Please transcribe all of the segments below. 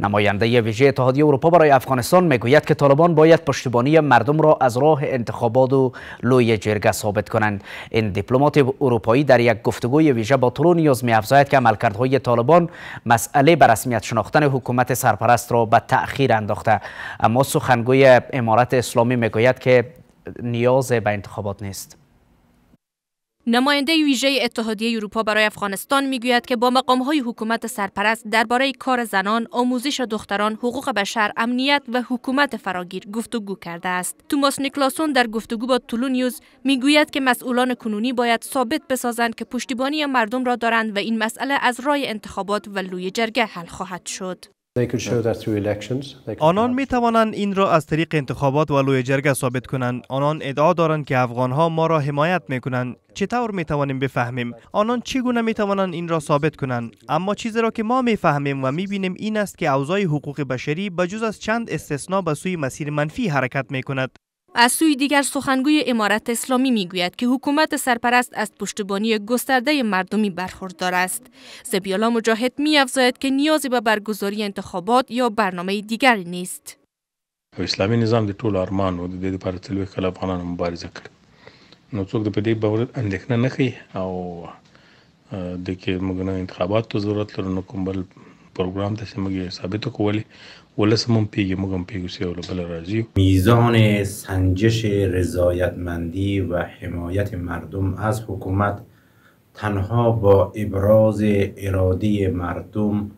نماینده ویژه اتحادیه اروپا برای افغانستان میگوید که طالبان باید پشتیبانی مردم را از راه انتخابات و لوی جرگه ثابت کنند این دیپلمات اروپایی در یک گفتگوی ویژه با نیاز میافزاید که عملکردهای طالبان مسئله به رسمیت شناختن حکومت سرپرست را به تأخیر انداخته اما سخنگوی امارت اسلامی میگوید که نیاز به انتخابات نیست نماینده ویژه اتحادیه اروپا برای افغانستان میگوید که با مقامهای حکومت سرپرست درباره کار زنان، آموزش دختران، حقوق بشر، امنیت و حکومت فراگیر گفتگو کرده است. توماس نیکلاسون در گفتگو با تولو نیوز میگوید که مسئولان کنونی باید ثابت بسازند که پشتیبانی مردم را دارند و این مسئله از رای انتخابات و لوی جرگه حل خواهد شد. آنان می توانند این را از طریق انتخابات و لوی جرگه ثابت کنند. آنان ادعا دارند که افغان ها ما را حمایت می کنند. چطور می توانیم بفهمیم؟ آنان چگونه می توانند این را ثابت کنند؟ اما چیزی را که ما می فهمیم و می بینیم این است که اوضاع حقوق بشری بجز از چند استثنا به سوی مسیر منفی حرکت می کند. از سوی دیگر سخنگوی امارت اسلامی میگوید که حکومت سرپرست از پشتبانی گسترده مردمی برخوردار است. زبیالا مجاهد می افزاید که نیازی به برگزاری انتخابات یا برنامه دیگر نیست. خب، اسلامی نظام د طول ارمان و د دې تلوی کل کاله مبارزه کرد. نو څوک د په باور اندېښنه او د کې موږ نه انتخاباتو ضرورت لرو نو کوم بل ثابت ته چې کولی ولسمون پیگی مگم پیگو بله رازی میزان سنجش رضایتمندی و حمایت مردم از حکومت تنها با ابراز اراده مردم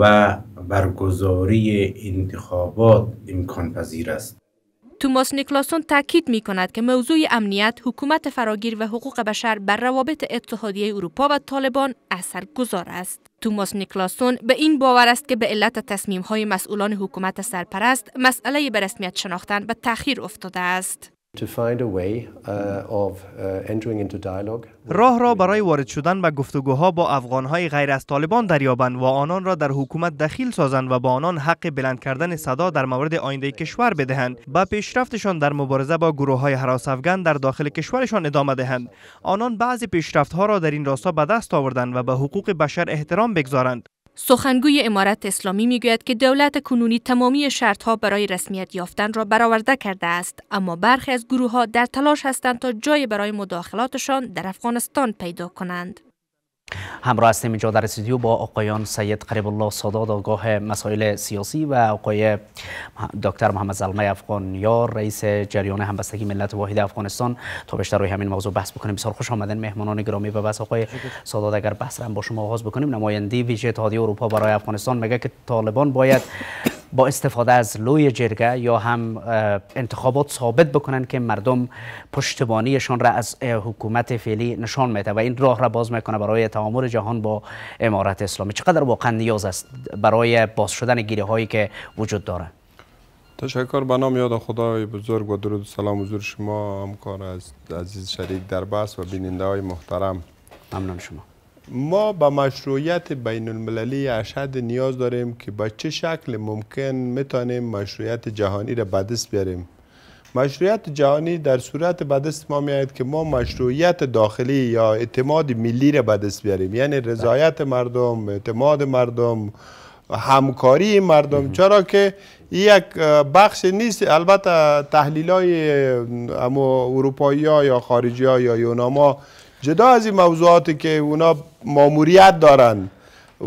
و برگزاری انتخابات امکان پذیر است توماس نیکلاسون تاکید می کند که موضوع امنیت، حکومت فراگیر و حقوق بشر بر روابط اتحادیه اروپا و طالبان گذار است. توماس نیکلاسون به این باور است که به علت تصمیم های مسئولان حکومت سرپرست مسئله به رسمیت شناختن به تأخیر افتاده است. Uh, uh, راه را برای وارد شدن به گفتگوها با افغانهای غیر از طالبان دریابند و آنان را در حکومت دخیل سازند و با آنان حق بلند کردن صدا در مورد آینده کشور بدهند و پیشرفتشان در مبارزه با گروه های حراس افغان در داخل کشورشان ادامه دهند آنان بعضی پیشرفتها را در این راستا به دست آوردند و به حقوق بشر احترام بگذارند سخنگوی امارت اسلامی میگوید که دولت کنونی تمامی شرطها برای رسمیت یافتن را برآورده کرده است اما برخی از گروهها در تلاش هستند تا جای برای مداخلاتشان در افغانستان پیدا کنند همراه هستیم اینجا در استودیو با آقایان سید قریب الله و آگاه مسائل سیاسی و آقای دکتر محمد زلمه افغانیار رئیس جریان همبستگی ملت واحد افغانستان تا بیشتر روی همین موضوع بحث بکنیم بسیار خوش آمدن مهمانان گرامی و بس آقای صداد اگر بحث را با شما آغاز بکنیم نماینده ویژه اتحادیه اروپا برای افغانستان میگه که طالبان باید با استفاده از لوی جرگه یا هم انتخابات ثابت بکنن که مردم پشتبانیشان را از حکومت فعلی نشان میده و این راه را باز میکنه برای تعامل جهان با امارت اسلامی چقدر واقعا نیاز است برای باز شدن گیری هایی که وجود داره تشکر به نام یاد خدای بزرگ و درود و سلام حضور شما همکار عزیز شریک در بحث و بیننده های محترم ممنون شما ما به مشروعیت بین المللی اشهد نیاز داریم که با چه شکل ممکن میتونیم مشروعیت جهانی را به دست بیاریم مشروعیت جهانی در صورت به دست ما میاد که ما مشروعیت داخلی یا اعتماد ملی را به دست بیاریم یعنی رضایت مردم اعتماد مردم همکاری مردم چرا که یک بخش نیست البته تحلیل های اروپایی ها یا خارجی ها یا یوناما جدا از این موضوعاتی که اونا ماموریت دارن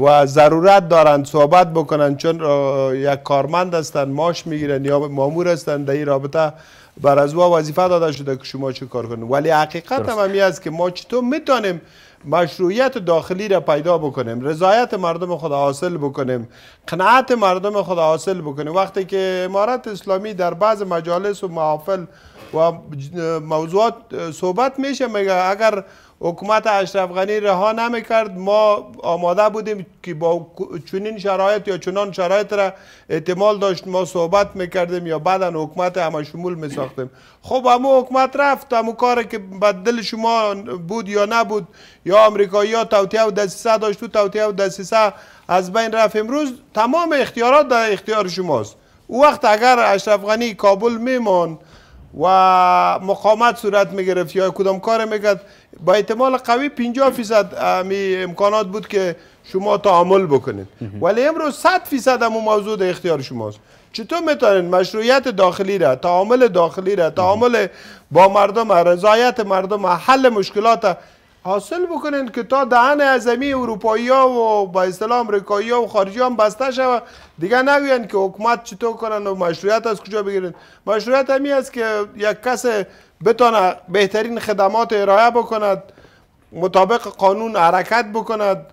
و ضرورت دارن صحبت بکنن چون یک کارمند هستن ماش میگیرن یا مامور هستن در این رابطه بر از وظیفه داده شده که شما چه کار کنید ولی حقیقت هم همی است که ما چطور میتونیم مشروعیت داخلی را پیدا بکنیم رضایت مردم خود حاصل بکنیم قناعت مردم خود حاصل بکنیم وقتی که امارت اسلامی در بعض مجالس و محافل و موضوعات صحبت میشه مگه اگر حکومت اشرف غنی رها نمیکرد ما آماده بودیم که با چنین شرایط یا چنان شرایط را احتمال داشت ما صحبت میکردیم یا بعدا حکومت همشمول میساختیم خب همو حکومت رفت همو کاری که بد دل شما بود یا نبود یا امریکایی ها توتیه و دسیسه داشت و توتیه و دسیسه از بین رفت امروز تمام اختیارات در اختیار شماست او وقت اگر اشرف غنی کابل میمان. و مقامت صورت می گرفت یا کدام کار میکرد با احتمال قوی 50 فیصد امکانات بود که شما تعامل بکنید ولی امروز 100 فیصد هم موضوع اختیار شماست چطور میتونید مشروعیت داخلی را تعامل داخلی را تعامل با مردم را، رضایت مردم را، حل مشکلات را حاصل بکنند که تا دهن ازمی اروپایی ها و با اصطلاح امریکایی ها و خارجی ها بسته شود دیگه نگویند که حکومت چطور کنند و مشروعیت از کجا بگیرند مشروعیت همی است که یک کس بتانه بهترین خدمات ارائه بکند مطابق قانون حرکت بکند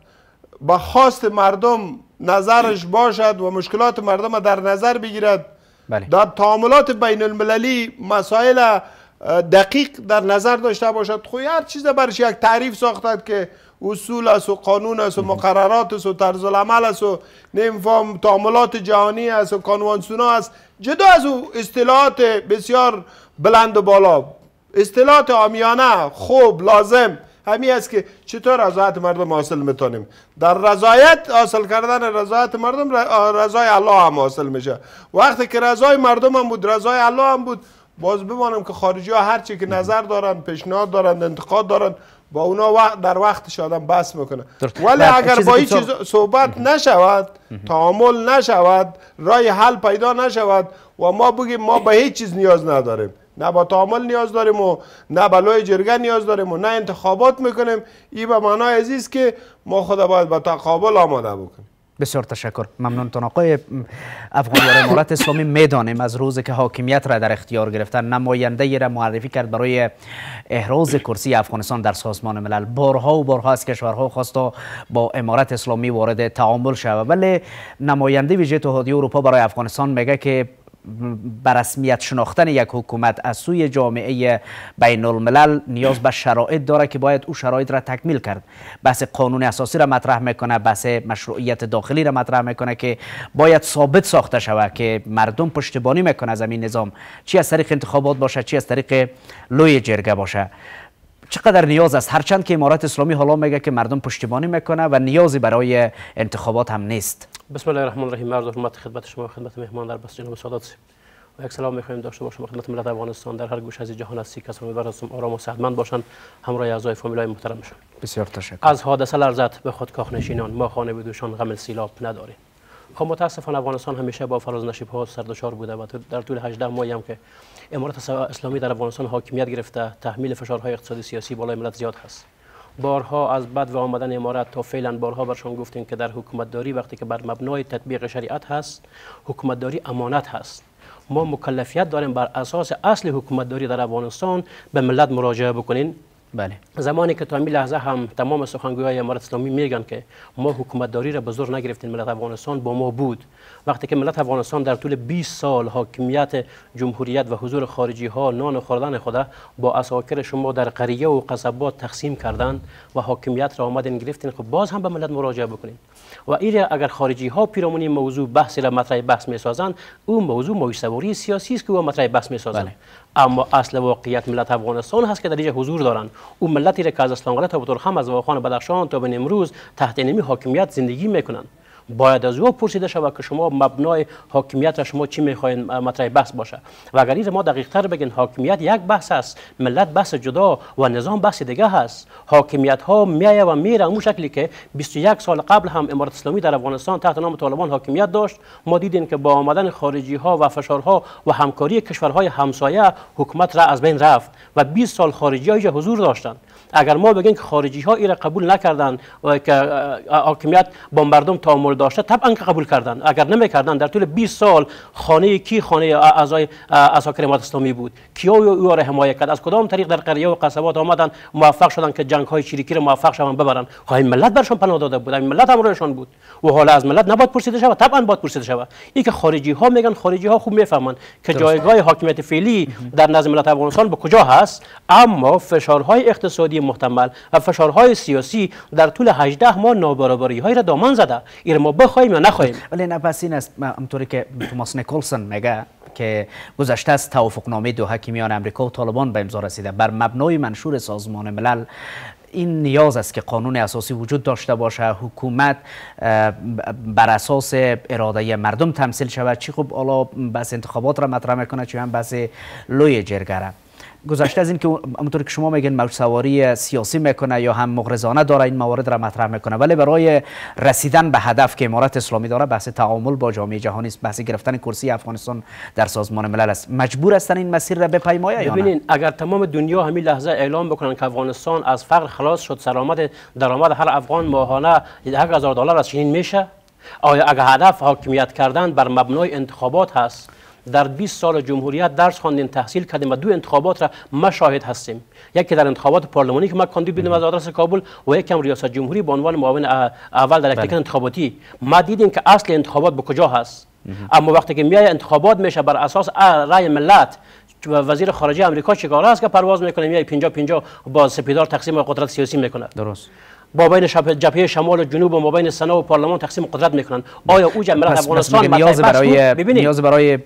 با خواست مردم نظرش باشد و مشکلات مردم در نظر بگیرد بله. در تعاملات بین المللی مسائل دقیق در نظر داشته باشد خو هر چیز برش یک تعریف ساختد که اصول است و قانون است و مقررات است و طرز العمل است و نمیفهم تعاملات جهانی است و کانوانسونا است جدا از او اصطلاحات بسیار بلند و بالا اصطلاحات آمیانه خوب لازم همی است که چطور رضایت مردم حاصل میتونیم در رضایت حاصل کردن رضایت مردم رضای الله هم حاصل میشه وقتی که رضای مردم هم بود رضای الله هم بود باز بمانم که خارجی ها هر چی که نظر دارن پیشنهاد دارن انتقاد دارن با اونا وقت در وقتش آدم بس میکنه ولی اگر با این چیز صحبت نشود تعامل نشود رای حل پیدا نشود و ما بگیم ما به هیچ چیز نیاز نداریم نه با تعامل نیاز داریم و نه بلای جرگه نیاز داریم و نه انتخابات میکنیم این به معنای عزیز که ما خدا باید به تقابل آماده بکنیم بسیار تشکر ممنونتان آقای افغان امارت اسلامی میدانیم از روز که حاکمیت را در اختیار گرفتن نماینده را معرفی کرد برای احراز کرسی افغانستان در سازمان ملل بارها و بارها از کشورها خواست با امارت اسلامی وارد تعامل شود ولی نماینده ویژه اتحادیه اروپا برای افغانستان میگه که برسمیت رسمیت شناختن یک حکومت از سوی جامعه بین الملل نیاز به شرایط داره که باید او شرایط را تکمیل کرد بحث قانون اساسی را مطرح میکنه بحث مشروعیت داخلی را مطرح میکنه که باید ثابت ساخته شود که مردم پشتیبانی میکنه از این نظام چی از طریق انتخابات باشه چی از طریق لوی جرگه باشه چقدر نیاز است هرچند که امارات اسلامی حالا میگه که مردم پشتیبانی میکنه و نیازی برای انتخابات هم نیست بسم الله الرحمن الرحیم عرض حرمت خدمت شما خدمت مهمان در بس جناب و یک سلام میخوایم داشته باشم خدمت ملت افغانستان در هر گوش از جهان هستی کس رو برسم آرام و سهدمند باشن همراه اعضای فامیلای محترمشان بسیار تشکر از حادثه لرزت به خود کاخ نشینان ما خانه بدوشان غم سیلاب نداریم خب متاسفانه افغانستان همیشه با فراز نشیب ها سردشار بوده و در طول 18 ماهی هم که امارات اسلامی در افغانستان حاکمیت گرفته تحمیل فشارهای اقتصادی سیاسی بالای ملت زیاد هست بارها از بد و آمدن امارت تا فعلا بارها برشان گفتیم که در حکومتداری وقتی که بر مبنای تطبیق شریعت هست حکومتداری امانت هست ما مکلفیت داریم بر اساس اصل حکومتداری در افغانستان به ملت مراجعه بکنین بله زمانی که تا می لحظه هم تمام سخنگوی امارت اسلامی میگن که ما حکومتداری را به زور نگرفتیم ملت افغانستان با ما بود وقتی که ملت افغانستان در طول 20 سال حاکمیت جمهوریت و حضور خارجی ها نان خوردن خدا با اساکر شما در قریه و قصبات تقسیم کردند و حاکمیت را آمدین گرفتین خب باز هم به ملت مراجعه بکنین و ایره اگر خارجی ها پیرامون موضوع بحث را مطرح بحث می سازند او موضوع مایسواری سیاسی است که او مطرح بحث می سازند بله. اما اصل واقعیت ملت افغانستان هست که در اینجا حضور دارند او ملتی را که از اسلامقلع تا بطور خم از واخان بدخشان تا به امروز تحت نمی حاکمیت زندگی میکنند باید از او پرسیده شود که شما مبنای حاکمیت شما چی میخواین مطرح بحث باشه و اگر ما دقیق تر بگین حاکمیت یک بحث است ملت بحث جدا و نظام بحث دیگه هست حاکمیت ها میایه و میره اون شکلی که 21 سال قبل هم امارت اسلامی در افغانستان تحت نام طالبان حاکمیت داشت ما دیدیم که با آمدن خارجی ها و فشارها و همکاری کشورهای همسایه حکومت را از بین رفت و 20 سال خارجی ها حضور داشتند اگر ما بگین که خارجی ها را قبول نکردند که حاکمیت با مردم تعامل داشته طبعا که قبول کردند اگر نمیکردند در طول 20 سال خانه کی خانه اعضای اساکر امارت اسلامی بود کیا او را حمایت کرد از کدام طریق در قریه و قصبات آمدن موفق شدن که جنگ های چریکی را موفق شوند ببرن خواهی خب ملت برشان پناه داده بود این ملت همراهشان بود و حالا از ملت نباید پرسیده شود طبعا باید پرسیده شود این که خارجی ها میگن خارجی ها خوب میفهمند که جایگاه حاکمیت فعلی در نظم ملت افغانستان به کجا هست اما فشارهای اقتصادی محتمل و فشارهای سیاسی در طول 18 ماه نابرابری های را دامن زده ایر ما بخوایم یا نخواهیم ولی نه پس این است همطوری که توماس نیکلسن میگه که گذشته از توافق نامه دو حکیمیان امریکا و طالبان به امضا رسیده بر مبنای منشور سازمان ملل این نیاز است که قانون اساسی وجود داشته باشه حکومت بر اساس اراده مردم تمثیل شود چی خوب حالا بس انتخابات را مطرح میکنه چی هم بس لوی جرگره گذشته از اینکه همونطور که شما میگین موج سواری سیاسی میکنه یا هم مغرضانه داره این موارد را مطرح میکنه ولی برای رسیدن به هدف که امارات اسلامی داره بحث تعامل با جامعه جهانی است بحث گرفتن کرسی افغانستان در سازمان ملل است مجبور هستن این مسیر را بپیمایه یا ببینین اگر تمام دنیا همین لحظه اعلام بکنن که افغانستان از فقر خلاص شد سلامت درآمد هر افغان ماهانه 1000 دلار است چنین میشه آیا اگر هدف حاکمیت کردن بر مبنای انتخابات هست در 20 سال جمهوریت درس خواندیم تحصیل کردیم و دو انتخابات را ما شاهد هستیم یکی در انتخابات پارلمانی که ما کاندید بودیم از آدرس کابل و یکم ریاست جمهوری به عنوان معاون اول در بله. یک انتخاباتی ما دیدیم که اصل انتخابات به کجا هست اما وقتی که میای انتخابات میشه بر اساس رای ملت وزیر خارجه آمریکا چیکار است که پرواز میکنه میای 50 50 با سپیدار تقسیم قدرت سیاسی میکنه درست با بین جبهه شمال و جنوب و ما بین سنا و پارلمان تقسیم قدرت میکنن آیا او جمهوری افغانستان نیاز برای نیاز برای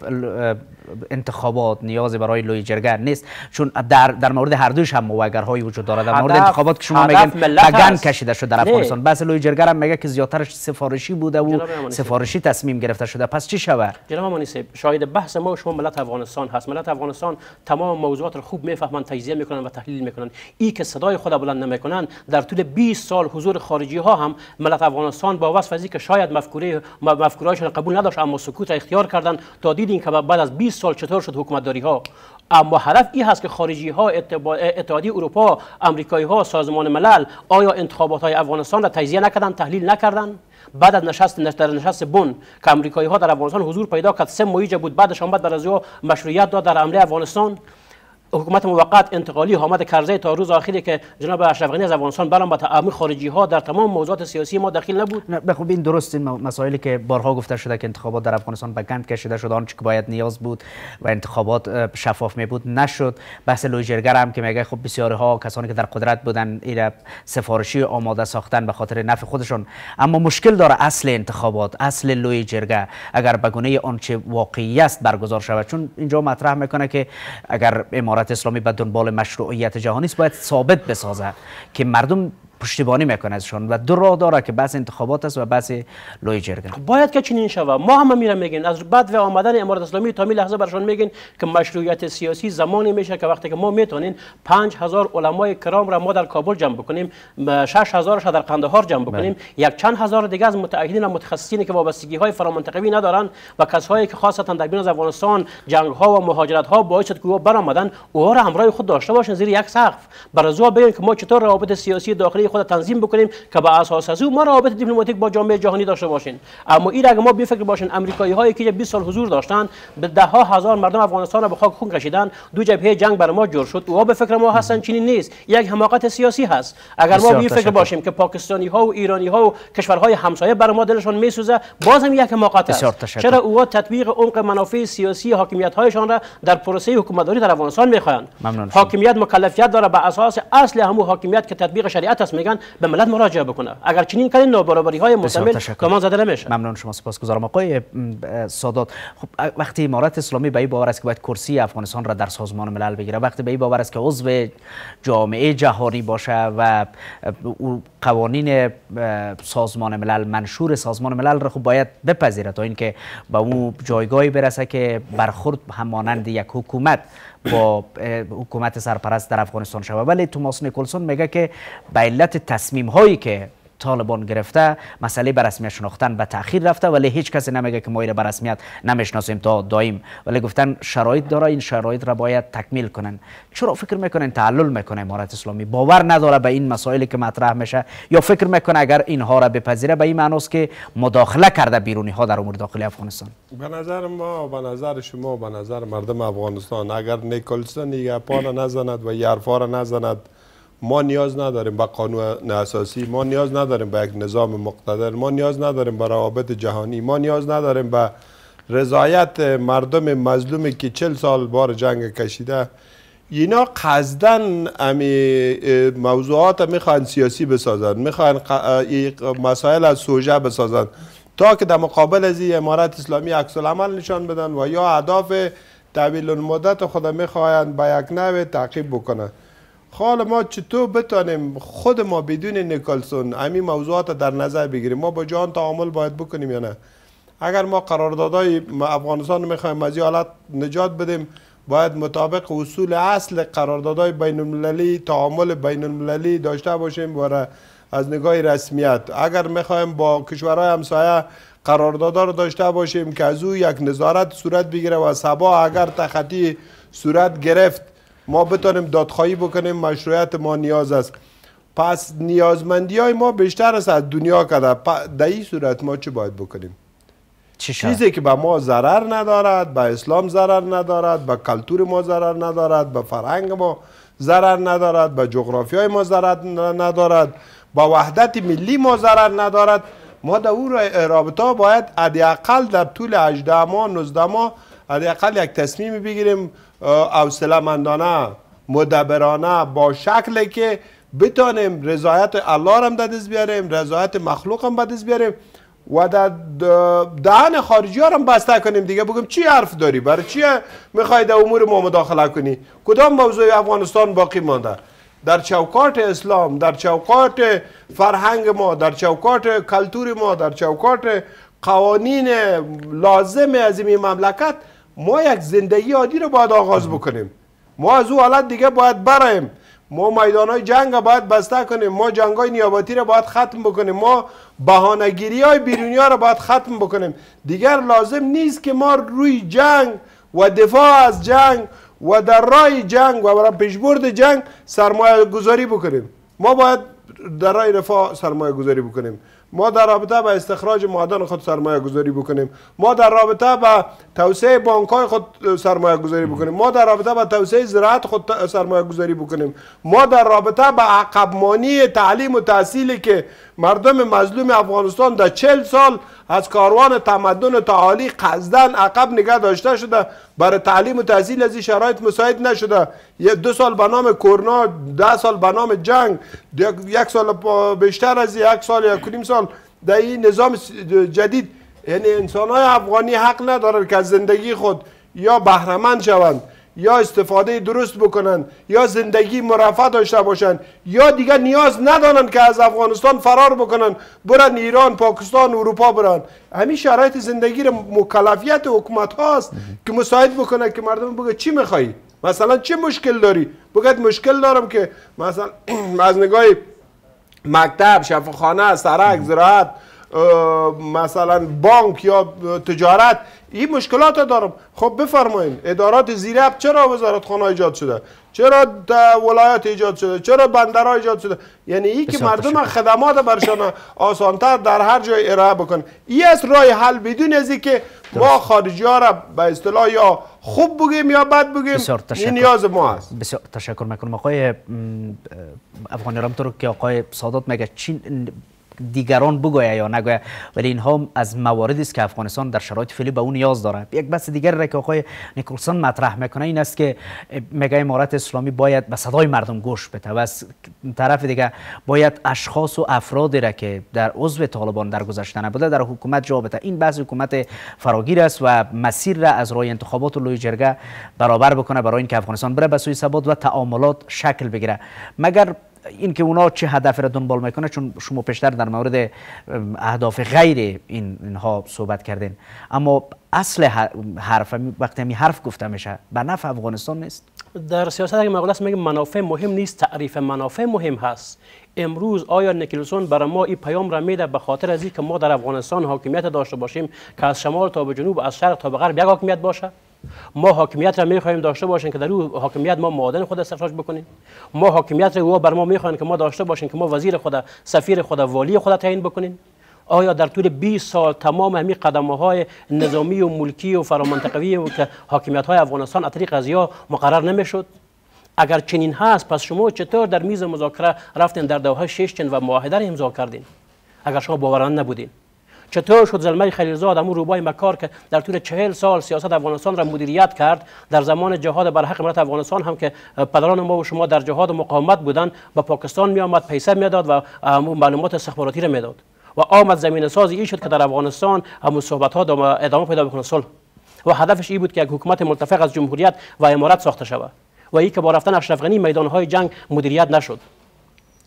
انتخابات نیاز برای لوی جرگر نیست چون در در مورد هر دوش هم موگرهایی وجود دارد در مورد انتخابات که شما میگن بگن کشیده شده در افغانستان بس لوی جرگر هم میگه که زیاترش سفارشی بوده و سفارشی تصمیم گرفته شده پس چی شوه جناب شاید بحث ما و شما ملت افغانستان هست ملت افغانستان تمام موضوعات رو خوب میفهمن تجزیه میکنن و تحلیل میکنن ای که صدای خود بلند نمیکنن در طول 20 سال حضور خارجی ها هم ملت افغانستان با وصف که شاید مفکوره شون قبول نداشت اما سکوت اختیار کردن تا دیدین که بعد از 20 سال چطور شد حکومت داری ها اما هدف این هست که خارجی ها اتحادی اروپا امریکایی ها سازمان ملل آیا انتخابات های افغانستان را تجزیه نکردن تحلیل نکردن بعد از نشست در نشست بن که امریکایی ها در افغانستان حضور پیدا کرد سه مویجه بود بعدش آمد در از مشروعیت داد در عمله افغانستان حکومت موقت انتقالی حامد کرزی تا روز آخری که جناب اشرف غنی از افغانستان برام با تعامل خارجی ها در تمام موضوعات سیاسی ما دخیل نبود بخوب این درست این مسائلی که بارها گفته شده که انتخابات در افغانستان به گند کشیده شد آنچه که باید نیاز بود و انتخابات شفاف می بود نشد بحث لوجرگر هم که میگه خب بسیاری ها کسانی که در قدرت بودن این سفارشی آماده ساختن به خاطر نفع خودشون اما مشکل داره اصل انتخابات اصل لوی اگر به گونه آنچه واقعی است برگزار شود چون اینجا مطرح میکنه که اگر امارات اسلامی به دنبال مشروعیت جهانی است باید ثابت بسازه که مردم پشتیبانی میکنه ازشان و دو راه داره که بحث انتخابات است و بحث لوی جرگن خب، باید که چنین شوه ما هم میرم میگین از بعد و آمدن امارت اسلامی تا می لحظه برشان میگین که مشروعیت سیاسی زمانی میشه که وقتی که ما میتونیم 5000 علمای کرام را ما در کابل جمع بکنیم 6000 را در قندهار جمع بله. بکنیم یک چند هزار دیگه از متعهدین و متخصصینی که وابستگی های فرامنطقوی ندارن و کسایی که خاصتا در بین از افغانستان جنگ ها و مهاجرت ها باعث شد که او اوها را همراه خود داشته باشن زیر یک سقف برازو بگین که ما چطور روابط سیاسی داخلی خود تنظیم بکنیم که به اساس از او ما روابط دیپلماتیک با جامعه جهانی داشته باشیم اما این اگر ما بی فکر باشیم آمریکایی هایی که 20 سال حضور داشتن به ده ها هزار مردم افغانستان را به خاک خون کشیدن دو جبهه جنگ بر ما جور شد اوها به فکر ما هستن چینی نیست یک حماقت سیاسی هست اگر ما بی فکر باشیم که پاکستانی ها و ایرانی ها و کشورهای همسایه بر ما دلشان میسوزه بازم یک حماقت است چرا اوها تطبیق عمق منافع سیاسی حاکمیت هایشان را در پروسه حکومتداری در افغانستان میخواهند حاکمیت مکلفیت داره به اساس اصل همو حاکمیت که تطبیق شریعت است میگن به ملت مراجعه بکنه اگر چنین کردن نابرابری های مستمر دامن زده نمیشه ممنون شما سپاسگزارم آقای سادات خب وقتی امارات اسلامی به این باور است که باید کرسی افغانستان را در سازمان ملل بگیره وقتی به این باور است که عضو جامعه جهانی باشه و قوانین سازمان ملل منشور سازمان ملل را خب باید بپذیره تا اینکه به اون جایگاهی برسه که برخورد همانند یک حکومت با حکومت سرپرست در افغانستان شود ولی توماس نیکلسون میگه که به علت تصمیم هایی که طالبان گرفته مسئله به رسمیت شناختن به تاخیر رفته ولی هیچ کسی نمیگه که ما ایره به رسمیت نمیشناسیم تا دائم ولی گفتن شرایط داره این شرایط را باید تکمیل کنن چرا فکر میکنن تعلل میکنه امارت اسلامی باور نداره به این مسائلی که مطرح میشه یا فکر میکنه اگر اینها را بپذیره به این معناست که مداخله کرده بیرونی ها در امور داخلی افغانستان به نظر ما به نظر شما به نظر مردم افغانستان اگر نیکلسون پا نزند و یرفا نزند ما نیاز نداریم به قانون اساسی ما نیاز نداریم به یک نظام مقتدر ما نیاز نداریم به روابط جهانی ما نیاز نداریم به رضایت مردم مظلومی که چل سال بار جنگ کشیده اینا قزدن امی موضوعات میخوان سیاسی بسازن میخوان مسائل از سوژه بسازن تا که در مقابل از این امارت اسلامی عکس عمل نشان بدن و یا اهداف طویل مدت خود میخواهند به یک نوع تعقیب بکنن حال ما چطور بتانیم خود ما بدون نیکلسون همین موضوعات در نظر بگیریم ما با جان تعامل باید بکنیم یا نه اگر ما قراردادهای افغانستان میخوایم از حالت نجات بدیم باید مطابق اصول اصل قراردادهای بین المللی تعامل بین المللی داشته باشیم برای از نگاه رسمیت اگر میخوایم با کشورهای همسایه قراردادها رو داشته باشیم که از او یک نظارت صورت بگیره و سبا اگر تخطی صورت گرفت ما بتانیم دادخواهی بکنیم مشروعیت ما نیاز است پس نیازمندی های ما بیشتر است از دنیا کده در این صورت ما چه باید بکنیم چیزی که به ما ضرر ندارد به اسلام ضرر ندارد به کلتور ما ضرر ندارد به فرهنگ ما ضرر ندارد به جغرافیای ما ضرر ندارد به وحدت ملی ما ضرر ندارد ما در اون رابطه باید ادیقل در طول 18 ماه 19 ماه حداقل یک تصمیم بگیریم اوصله مندانه مدبرانه با شکلی که بتانیم رضایت الله هم دست بیاریم رضایت مخلوق هم بیاریم و در دهن خارجی ها هم بسته کنیم دیگه بگم چی حرف داری برای چی میخوای در امور ما مداخله کنی کدام موضوع افغانستان باقی مانده در چوکات اسلام در چوکات فرهنگ ما در چوکات کلتور ما در چوکات قوانین لازم از این مملکت ما یک زندگی عادی رو باید آغاز بکنیم ما از او حالت دیگه باید برایم ما میدان های جنگ رو باید بسته کنیم ما جنگ های نیابتی رو باید ختم بکنیم ما بهانهگیری های بیرونی ها رو باید ختم بکنیم دیگر لازم نیست که ما روی جنگ و دفاع از جنگ و در رای جنگ و برای پیشبرد جنگ سرمایه گذاری بکنیم ما باید در رای رفاه سرمایه گذاری بکنیم ما در رابطه به استخراج معدن خود سرمایه گذاری بکنیم ما در رابطه به توسعه بانک خود سرمایه گذاری بکنیم ما در رابطه به توسعه زراعت خود سرمایه گذاری بکنیم ما در رابطه به عقبمانی تعلیم و تحصیلی که مردم مظلوم افغانستان در چل سال از کاروان تمدن و تعالی قزدن عقب نگه داشته شده برای تعلیم و تحصیل از این شرایط مساعد نشده دو سال به نام کرونا ده سال به نام جنگ یک سال بیشتر از یک سال یا نیم سال در این نظام جدید یعنی انسان های افغانی حق ندارن که از زندگی خود یا بهرمند شوند یا استفاده درست بکنند یا زندگی مرفه داشته باشند یا دیگه نیاز ندانند که از افغانستان فرار بکنند برن ایران پاکستان اروپا برن همین شرایط زندگی را مکلفیت حکومت هاست که مساعد بکنه که مردم بگه چی میخوای مثلا چه مشکل داری بگه مشکل دارم که مثلا از نگاه مکتب شفاخانه سرک زراعت مثلا بانک یا تجارت این مشکلات دارم خب بفرمایید ادارات زیرب چرا وزارت خانه ایجاد شده چرا ولایت ایجاد شده چرا بندرها ایجاد شده یعنی این که مردم خدمات برشان آسانتر در هر جای ارائه بکن این از راه حل بدون از که ما خارجی ها را به اصطلاح یا خوب بگیم یا بد بگیم این نیاز ما است بسیار تشکر میکنم آقای افغانی رام که آقای سادات مگه چین دیگران بگوید یا نگویه ولی اینها از مواردی است که افغانستان در شرایط فعلی به اون نیاز داره یک بحث دیگر را که آقای نیکلسون مطرح میکنه این است که مگه امارت اسلامی باید به صدای مردم گوش بده و از طرف دیگه باید اشخاص و افرادی را که در عضو طالبان در گذشته نبوده در حکومت جا بده این بحث حکومت فراگیر است و مسیر را از راه انتخابات و لوی جرگه برابر بکنه برای اینکه افغانستان بره به سوی ثبات و تعاملات شکل بگیره مگر این اونا چه هدف را دنبال میکنه چون شما پیشتر در مورد اهداف غیر این اینها صحبت کردین اما اصل حرف وقتی می حرف گفته میشه به نفع افغانستان نیست در سیاست اگه مقوله است میگه منافع مهم نیست تعریف منافع مهم هست امروز آیا نکلسون برای ما این پیام را میده به خاطر از اینکه ما در افغانستان حاکمیت داشته باشیم که از شمال تا به جنوب از شرق تا به غرب یک حاکمیت باشه ما حاکمیت را میخواهیم داشته باشیم که در او حاکمیت ما معادن خود استخراج بکنیم ما حاکمیت را بر ما میخوان که ما داشته باشیم که ما وزیر خود سفیر خود والی خود تعیین بکنیم آیا در طول 20 سال تمام همین قدمه های نظامی و ملکی و فرامنطقوی و که حاکمیت های افغانستان از طریق ازیا مقرر نمیشد اگر چنین هست پس شما چطور در میز مذاکره رفتین در دوحه شش چند و معاهده امضا کردین اگر شما باوران نبودین چطور شد زلمه خلیلزاد امو روبای مکار که در طول چهل سال سیاست افغانستان را مدیریت کرد در زمان جهاد بر حق ملت افغانستان هم که پدران ما و شما در جهاد مقاومت بودند به پاکستان می آمد پیسه میداد و معلومات استخباراتی را میداد و آمد زمین سازی این شد که در افغانستان همون صحبت ها ادامه پیدا بکنه صلح و هدفش این بود که یک حکومت ملتفق از جمهوریت و امارت ساخته شود و ای که با رفتن اشرف میدان های جنگ مدیریت نشد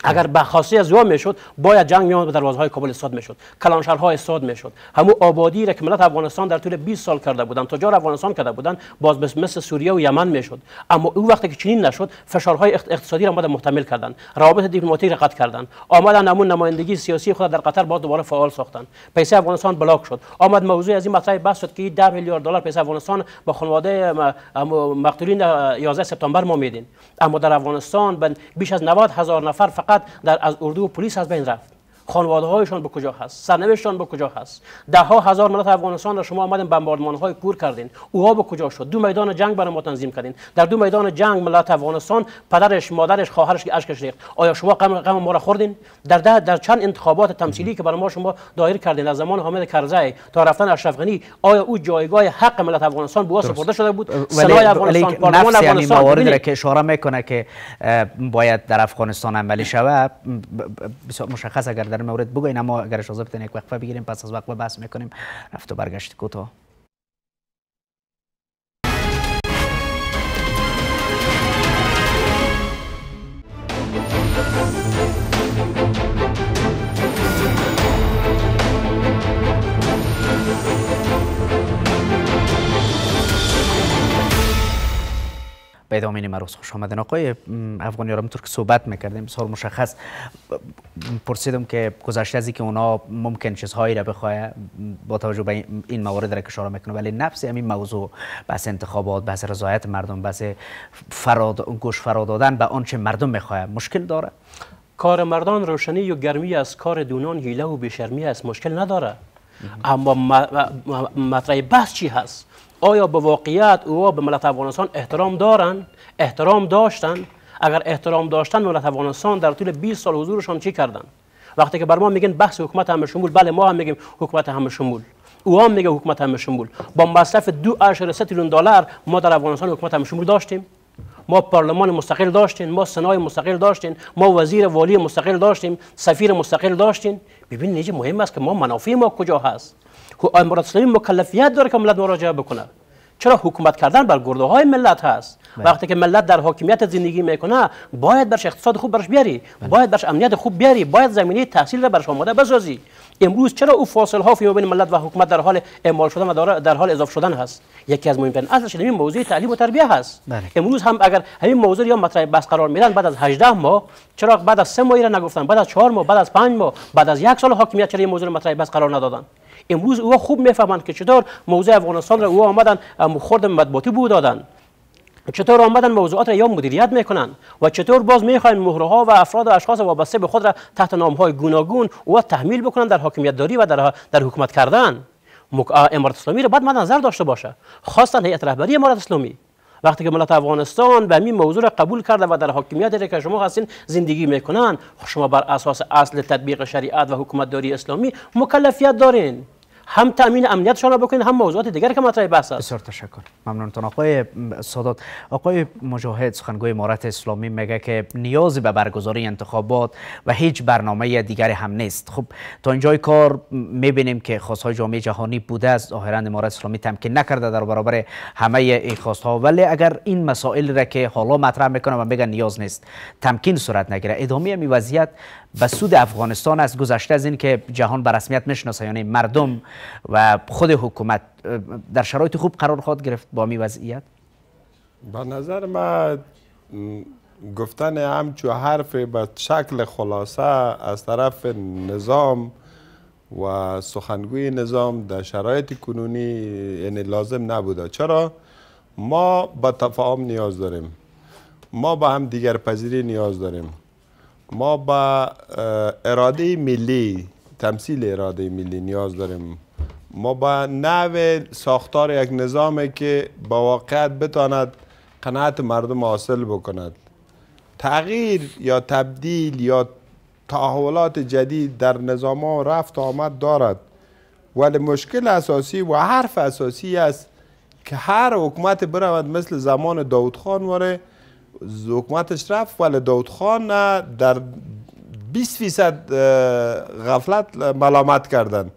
اگر خاصی از یا میشد باید جنگ میامد به های کابل استاد میشد کلانشهرها استاد میشد همو آبادی را که ملت افغانستان در طول 20 سال کرده بودن تجار افغانستان کرده بودن باز مثل سوریه و یمن میشد اما او وقتی که چنین نشد فشارهای اقتصادی را مدام محتمل کردند روابط دیپلماتیک را قطع کردند آمدن همون نمایندگی سیاسی خود در قطر باز دوباره فعال ساختن پیسه افغانستان بلاک شد آمد موضوع از این مطرح بحث شد که 10 میلیارد دلار پیسه افغانستان به خانواده مقتولین 11 سپتامبر ما میدین اما در افغانستان بیش از 90 هزار نفر فقط فقط در از اردو پلیس از بین رفت خانواده هایشان به کجا هست سرنوشتشان به کجا هست ده ها هزار ملت افغانستان را شما آمدین بمباردمان های کور کردین اوها به کجا شد دو میدان جنگ برای ما تنظیم کردین در دو میدان جنگ ملت افغانستان پدرش مادرش خواهرش که اشکش ریخت آیا شما قم غم ما را خوردین در ده در چند انتخابات تمثیلی که برای ما شما دایر کردین از زمان حامد کرزی تا رفتن اشرف غنی آیا او جایگاه حق ملت افغانستان به سپرده شده بود سنای افغانستان پارلمان افغانستان موارد که اشاره میکنه که باید در افغانستان عملی شود مشخص اگر مورد بگوین اما اگر اجازه بدین یک وقفه بگیریم پس از وقفه بحث میکنیم رفت و برگشت کوتاه به ادامه این خوش آمدن آقای طور که صحبت میکردیم بسیار مشخص پرسیدم که گذشته از که اونا ممکن چیزهایی را بخواه با توجه به این موارد را که اشاره میکنه ولی نفس همین موضوع بس انتخابات بس رضایت مردم بس فراد گوش فرا دادن به آنچه مردم میخواه مشکل داره کار مردان روشنی و گرمی از کار دونان هیله و بیشرمی است مشکل نداره اما مطرح بحث چی هست آیا به واقعیت او به ملت افغانستان احترام دارن؟ احترام داشتن؟ اگر احترام داشتن ملت افغانستان در طول 20 سال حضورشان چی کردن؟ وقتی که بر ما میگن بحث حکومت همه شمول بله ما هم میگیم حکومت همه شمول او هم میگه حکومت همه شمول با مصرف 2.3 تریلیون دلار ما در افغانستان حکومت همه شمول داشتیم ما پارلمان مستقل داشتیم ما سنای مستقل داشتیم ما وزیر والی مستقل داشتیم سفیر مستقل داشتیم ببین نیجه مهم است که ما منافع ما کجا هست امارات اسلامی مکلفیت داره که ملت مراجعه بکنه چرا حکومت کردن بر گرده های ملت هست بله. وقتی که ملت در حاکمیت زندگی میکنه باید برش اقتصاد خوب برش بیاری بله. باید برش امنیت خوب بیاری باید زمینه تحصیل را برش آماده بسازی امروز چرا او فاصله ها بین ملت و حکومت در حال اعمال شدن و در حال اضافه شدن هست یکی از مهمترین اصلش این موضوع تعلیم و تربیه هست بله. امروز هم اگر همین موضوع یا مطرح بس قرار میدن بعد از 18 ماه چرا بعد از 3 ماه را نگفتن بعد از 4 ماه بعد از 5 ماه بعد از یک سال حاکمیت چرا این موضوع مطرح بس قرار ندادن امروز او خوب میفهمند که چطور موزه افغانستان را او آمدن مخورد مدباتی بود دادن چطور آمدن موضوعات را یا مدیریت میکنن و چطور باز میخواین مهره ها و افراد و اشخاص وابسته به خود را تحت نام های گوناگون و تحمیل بکنند در حاکمیت داری و در, در حکومت کردن امارت اسلامی را بعد مد نظر داشته باشه خواستن هیئت رهبری امارت اسلامی وقتی که ملت افغانستان به این موضوع را قبول کرده و در حاکمیت که شما هستین زندگی میکنن شما بر اساس اصل تطبیق شریعت و حکومت داری اسلامی مکلفیت دارین هم تامین امنیتشان را بکنید هم موضوعات دیگر که مطرح بحث است بسیار تشکر ممنونتون آقای سادات آقای مجاهد سخنگوی امارت اسلامی میگه که نیازی به برگزاری انتخابات و هیچ برنامه دیگری هم نیست خب تا اینجای کار میبینیم که خواستهای جامعه جهانی بوده است ظاهرا امارت اسلامی تمکین نکرده در برابر همه این ها ولی اگر این مسائل را که حالا مطرح میکنه و میگن نیاز نیست تمکین صورت نگیره ادامه وضعیت و سود افغانستان از گذشته از این که جهان به رسمیت میشناسه یعنی مردم و خود حکومت در شرایط خوب قرار خواهد گرفت با می وضعیت به نظر ما گفتن همچو حرف به شکل خلاصه از طرف نظام و سخنگوی نظام در شرایط کنونی یعنی لازم نبوده چرا ما به تفاهم نیاز داریم ما به هم دیگر پذیری نیاز داریم ما به اراده ملی تمثیل اراده ملی نیاز داریم ما به نوع ساختار یک نظامی که با واقعیت بتاند قناعت مردم حاصل بکند تغییر یا تبدیل یا تحولات جدید در نظام ها رفت آمد دارد ولی مشکل اساسی و حرف اساسی است که هر حکومت برود مثل زمان داود خان وره حکومت اشرف ولی داود خان در 20 فیصد غفلت ملامت کردن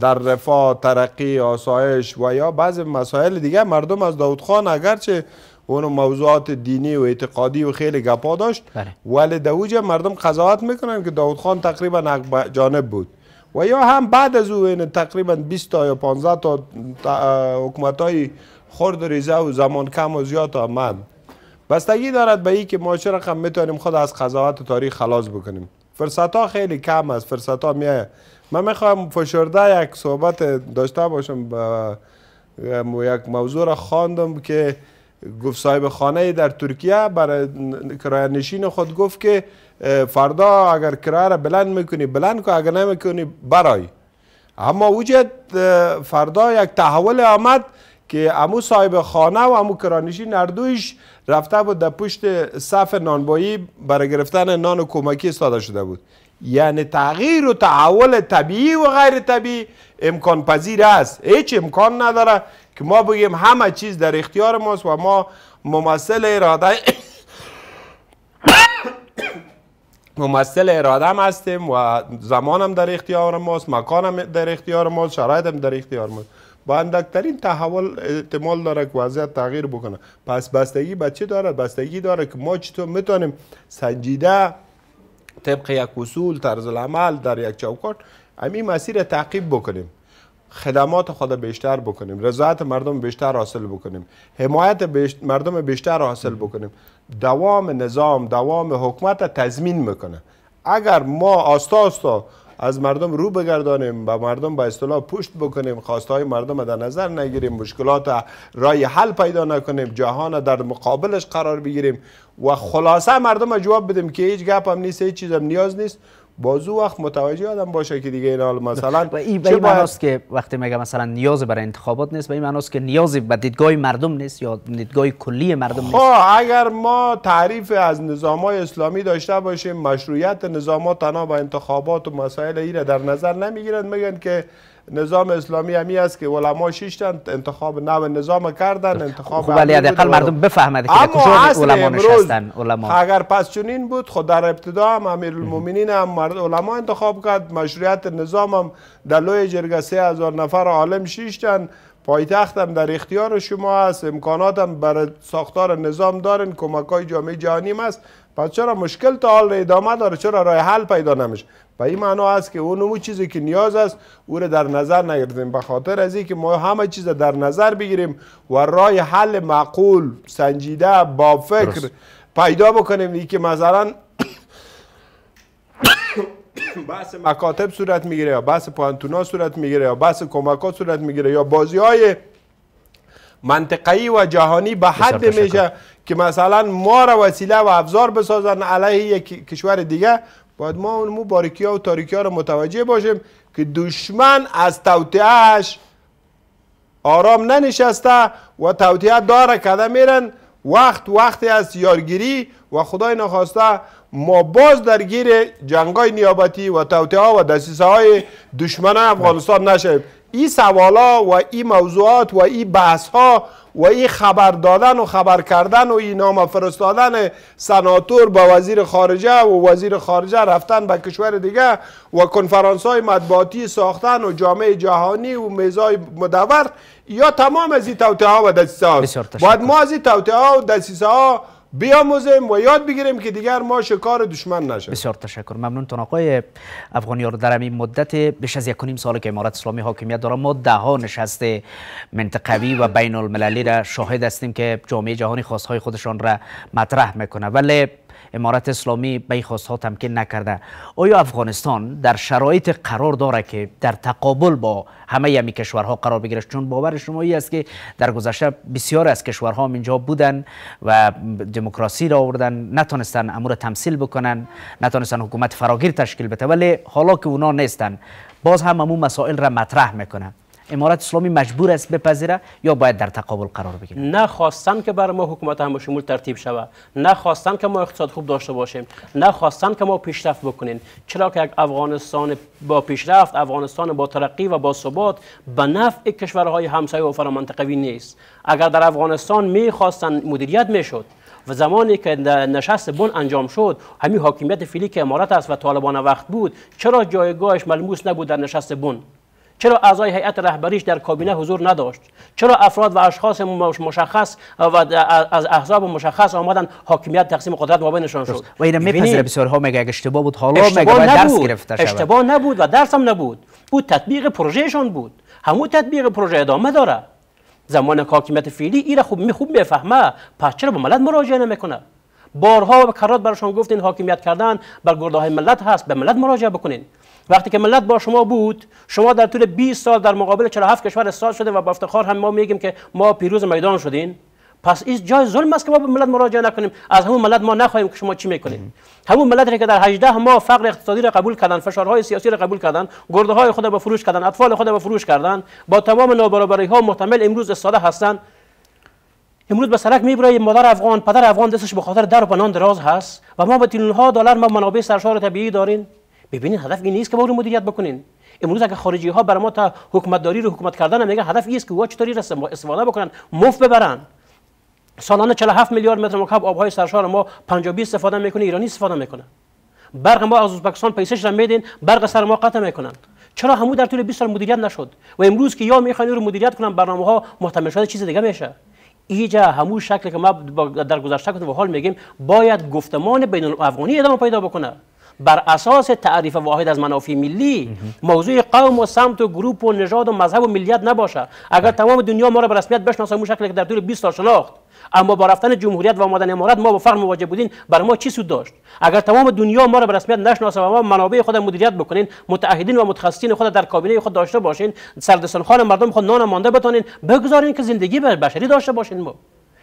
در رفاه ترقی آسایش و یا بعض مسائل دیگه مردم از داود خان اگرچه اون موضوعات دینی و اعتقادی و خیلی گپا داشت بله. ولی دوجه مردم قضاوت میکنن که داود خان تقریبا جانب بود و یا هم بعد از او تقریبا 20 تا یا 15 تا حکومت های خرد و ریزه و زمان کم و زیاد آمد بستگی دارد به ای که ما چه رقم میتونیم خود از قضاوت تاریخ خلاص بکنیم فرصت ها خیلی کم است فرصت ها میه من میخوام فشرده یک صحبت داشته باشم با یک موضوع را خواندم که گفت صاحب خانه در ترکیه برای کرایه نشین خود گفت که فردا اگر کرایه را بلند میکنی بلند که اگر نمیکنی برای اما وجود فردا یک تحول آمد که امو صاحب خانه و امو کرانشی نردویش رفته بود در پشت صف نانبایی برای گرفتن نان و کمکی استاده شده بود یعنی تغییر و تحول طبیعی و غیر طبیعی امکان پذیر است هیچ امکان نداره که ما بگیم همه چیز در اختیار ماست و ما ممثل اراده ممثل اراده هم هستیم و زمانم در اختیار ماست مکانم در اختیار ماست شرایطم در اختیار ماست با اندکترین تحول احتمال داره که وضعیت تغییر بکنه پس بستگی به چی داره بستگی داره که ما چطور میتونیم سنجیده طبق یک اصول طرز العمل در یک چوکات همین مسیر تعقیب بکنیم خدمات خود بیشتر بکنیم رضایت مردم بیشتر حاصل بکنیم حمایت مردم بیشتر حاصل بکنیم دوام نظام دوام حکومت تضمین میکنه اگر ما آستا آستا از مردم رو بگردانیم و مردم با اصطلاح پشت بکنیم های مردم در نظر نگیریم مشکلات رای حل پیدا نکنیم جهان در مقابلش قرار بگیریم و خلاصه مردم جواب بدیم که هیچ گپ هم نیست هیچ چیز هم نیاز نیست بازو وقت متوجه آدم باشه که دیگه این حال مثلا با این که وقتی میگم مثلا نیاز برای انتخابات نیست به این معناست که نیازی به دیدگاه مردم نیست یا دیدگاه کلی مردم خب، نیست اگر ما تعریف از نظام های اسلامی داشته باشیم مشروعیت ها تنها با انتخابات و مسائل ایره در نظر نمیگیرند میگن که نظام اسلامی همی است که علما شیشتن انتخاب نو نظام کردن خب، انتخاب خب ولی حداقل مردم بفهمد که کجا علما نشستن اگر پس چنین بود خود خب در ابتدا هم امیرالمومنین هم مرد علما انتخاب کرد مشروعیت نظام هم در لوی جرگه 3000 نفر عالم شیشتن پایتخت هم در اختیار شما است امکانات هم برای ساختار نظام دارن کمک های جامعه جهانی است پس چرا مشکل تا حال ادامه داره چرا راه حل پیدا نمیشه به این معنا است که اون چیزی که نیاز است او را در نظر نگرفتیم به خاطر از که ما همه چیز در نظر بگیریم و راه حل معقول سنجیده با فکر پیدا بکنیم ای که مثلا بحث مکاتب صورت میگیره یا بحث پانتونا صورت میگیره یا بحث کمکات صورت میگیره یا بازی های منطقی و جهانی به حد میشه که مثلا ما را وسیله و ابزار بسازن علیه یک کشور دیگه باید ما اون باریکی ها و تاریکی ها را متوجه باشیم که دشمن از توطئهش آرام ننشسته و توطئه داره کده میرن وقت وقتی از یارگیری و خدای نخواسته ما باز درگیر جنگای نیابتی و ها و دسیسه های دشمنان افغانستان بله. نشیم این سوالا و این موضوعات و ای بحث ها و ای خبر دادن و خبر کردن و این نام فرستادن سناتور به وزیر خارجه و وزیر خارجه رفتن به کشور دیگه و کنفرانس های مطبوعاتی ساختن و جامعه جهانی و میزای مدور یا تمام از این توطئه ها و دسیسه ها باید ما از این توطئه ها و دسیسه ها بیاموزیم و یاد بگیریم که دیگر ما شکار دشمن نشیم بسیار تشکر ممنونتون آقای افغانیار در این مدت بیش از یک نیم سال که امارت اسلامی حاکمیت داره ما ده ها نشست منطقوی و بین المللی را شاهد هستیم که جامعه جهانی خواستهای خودشان را مطرح میکنه ولی امارت اسلامی به ها تمکین نکرده آیا افغانستان در شرایط قرار داره که در تقابل با همه یمی کشورها قرار بگیره چون باور شما ای است که در گذشته بسیار از کشورها اینجا بودن و دموکراسی را آوردن نتونستن امور تمثیل بکنن نتونستن حکومت فراگیر تشکیل بده ولی حالا که اونا نیستن باز هم امون مسائل را مطرح میکنن امارات اسلامی مجبور است بپذیره یا باید در تقابل قرار بگیره نه خواستن که بر ما حکومت هم شمول ترتیب شود نه که ما اقتصاد خوب داشته باشیم نه خواستن که ما پیشرفت بکنیم چرا که یک افغانستان با پیشرفت افغانستان با ترقی و با ثبات به نفع کشورهای همسایه و فرامنطقوی نیست اگر در افغانستان میخواستن مدیریت میشد و زمانی که نشست بن انجام شد همین حاکمیت فعلی که امارت است و طالبان وقت بود چرا جایگاهش ملموس نبود در نشست بن چرا اعضای هیئت رهبریش در کابینه حضور نداشت چرا افراد و اشخاص مشخص و از احزاب مشخص آمدن حاکمیت تقسیم قدرت نشان شد و اینم میپذیره ها میگه اگه اشتباه بود حالا میگه درس گرفته اشتباه نبود و درس هم نبود او تطبیق پروژهشان بود همون تطبیق پروژه ادامه داره زمان حاکمیت فعلی ایره خوب می خوب میفهمه پس چرا به ملت مراجعه نمیکنه بارها و کرات برشان گفتین حاکمیت کردن بر گردههای ملت هست به ملت مراجعه بکنین وقتی که ملت با شما بود شما در طول 20 سال در مقابل 47 کشور استاد شده و با افتخار هم ما میگیم که ما پیروز میدان شدین پس این جای ظلم است که ما به ملت مراجعه نکنیم از همون ملت ما نخواهیم که شما چی میکنید همون ملتی که در 18 ماه فقر اقتصادی را قبول کردن فشارهای سیاسی را قبول کردن گرده های خود را به فروش کردن اطفال خود را به فروش کردن با تمام نابرابری ها محتمل امروز استاده هستند امروز به سرک میبره مادر افغان پدر افغان دستش به خاطر در و پنان دراز هست و ما به ها دلار ما منابع سرشار طبیعی داریم ببینید هدف این نیست که ما رو مدیریت بکنین امروز اگه خارجی ها برای ما تا حکومت داری رو حکومت کردن میگه هدف این است که وا چطوری رسم استفاده بکنن مف ببرن سالانه 47 میلیارد متر مکعب آبهای سرشار ما پنجابی استفاده میکنه ایرانی استفاده میکنه برق ما از ازبکستان پیسش را میدین برق سر ما قطع میکنن چرا همو در طول 20 سال مدیریت نشد و امروز که یا میخوان رو مدیریت کنن برنامه ها محتمل شده چیز دیگه میشه ایجا همو شکل که ما در گذشته گفتم و حال میگیم باید گفتمان بین الافغانی ادامه پیدا بکنه بر اساس تعریف واحد از منافع ملی موضوع قوم و سمت و گروپ و نژاد و مذهب و ملیت نباشه اگر بله. تمام دنیا ما را به رسمیت بشناسه مو شکلی که در طول 20 سال شناخت اما با رفتن جمهوریت و آمدن امارت ما با فقر مواجه بودیم بر ما چی سود داشت اگر تمام دنیا ما را به رسمیت نشناسه و ما منابع خود مدیریت بکنین متعهدین و متخصصین خود در کابینه خود داشته باشین خان مردم خود نان مانده بتانین بگذارین که زندگی بشری داشته باشین ما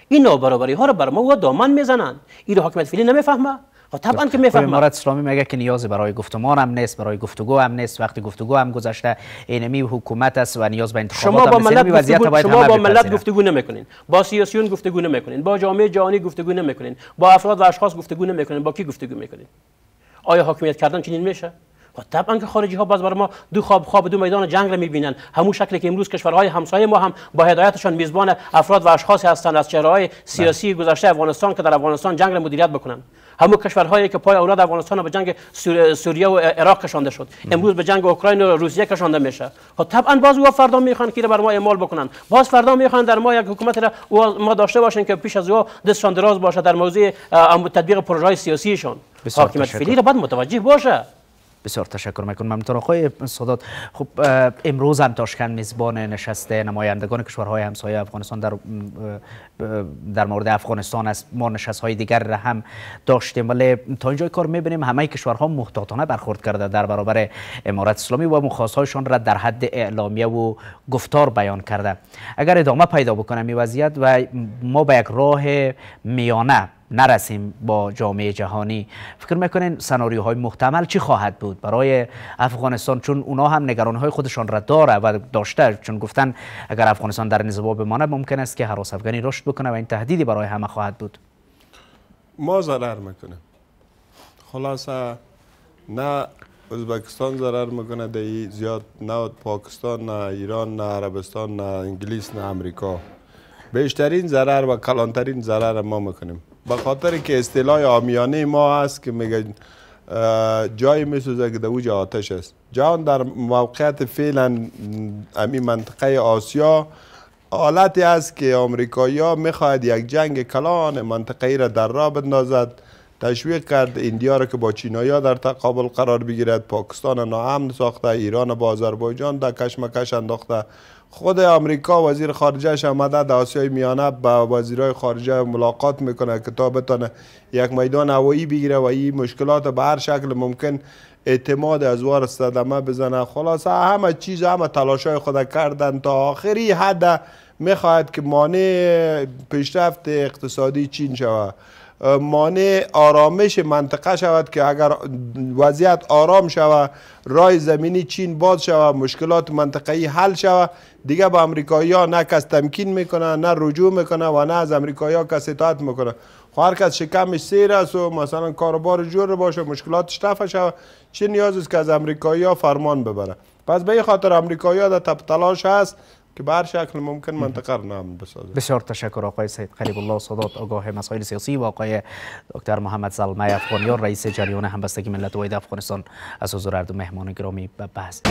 این نابرابری ها را بر ما و دامن میزنند. این حاکمیت فعلی نمیفهمه خب طبعا که میفهمم خب، امارت اسلامی میگه که نیازی برای گفتمان هم نیست برای گفتگو هم نیست وقتی گفتگو هم گذشته اینمی حکومت است و نیاز به انتخابات شما با ملت گفتگو شما با ملت گفتگو نمیکنین با سیاسیون گفتگو نمیکنین با جامعه جهانی گفتگو نمیکنین با افراد و اشخاص گفتگو نمیکنین با کی گفتگو میکنین آیا حاکمیت کردن چنین میشه و طبعا که خارجی ها باز برای ما دو خواب خواب دو میدان جنگ را میبینن همون شکلی که امروز کشورهای همسایه ما هم با هدایتشان میزبان افراد و اشخاص هستند از چهره بله. سیاسی گذشته افغانستان که در افغانستان جنگ را مدیریت بکنن همو کشورهایی که پای اولاد افغانستان به جنگ سوریه و عراق کشانده شد امروز به جنگ اوکراین و روسیه کشانده میشه خب طبعا باز او فردا میخوان که بر ما اعمال بکنن باز فردا میخوان در ما یک حکومت را ما داشته باشن که پیش از او دستشان دراز باشه در موضوع تطبیق پروژه سیاسیشان خب، حاکمیت فعلی را باید متوجه باشه بسیار تشکر میکنم ممنون آقای صادق خب امروز هم تاشکند میزبان نشست نمایندگان کشورهای همسایه افغانستان در در مورد افغانستان است ما نشست های دیگر را هم داشتیم ولی تا اینجا کار میبینیم همه کشورها محتاطانه برخورد کرده در برابر امارت اسلامی و مخواستهایشان را در حد اعلامیه و گفتار بیان کرده اگر ادامه پیدا بکنه این وضعیت و ما به یک راه میانه نرسیم با جامعه جهانی فکر میکنین سناریوهای محتمل چی خواهد بود برای افغانستان چون اونا هم نگران های خودشان را داره و داشته چون گفتن اگر افغانستان در نزوا بمانه ممکن است که حراس افغانی رشد بکنه و این تهدیدی برای همه خواهد بود ما ضرر میکنیم خلاصه نه ازبکستان ضرر میکنه دی زیاد نه پاکستان نه ایران نه عربستان نه انگلیس نه امریکا بیشترین ضرر و کلانترین ضرر ما میکنیم به خاطر که اصطلاح آمیانه ما است که میگه جای میسوزه که در آتش است جهان در موقعیت فعلا امی منطقه آسیا حالتی است که آمریکایی ها میخواهد یک جنگ کلان منطقه ای را در را بندازد تشویق کرد ایندیا را که با چینایا در تقابل قرار بگیرد پاکستان ناامن ساخته ایران با آذربایجان در کشمکش انداخته خود آمریکا وزیر خارجهش آمده در آسیای میانه با وزیرای خارجه ملاقات میکنه که تا بتانه یک میدان هوایی بگیره و این مشکلات به هر شکل ممکن اعتماد از وار صدمه بزنه خلاصه همه چیز همه های خود کردن تا آخری حد میخواهد که مانع پیشرفت اقتصادی چین شود مانع آرامش منطقه شود که اگر وضعیت آرام شود رای زمینی چین باز شود مشکلات منطقه‌ای حل شود دیگه به امریکایی ها نه کس تمکین میکنه نه رجوع میکنه و نه از امریکایی ها کس اطاعت میکنه خو خب هر کس شکمش سیر است و مثلا کاروبار جور باشه مشکلاتش رفع شود چه نیاز است که از امریکایی ها فرمان ببره پس به خاطر امریکایی ها در تلاش هست که به شکل ممکن منطقه رو نام بسازه بسیار تشکر آقای سید قریب الله صدات آگاه مسائل سیاسی و آقای دکتر محمد زلمه افغانیان رئیس جریان همبستگی ملت وید افغانستان از حضور اردو مهمان گرامی به بحث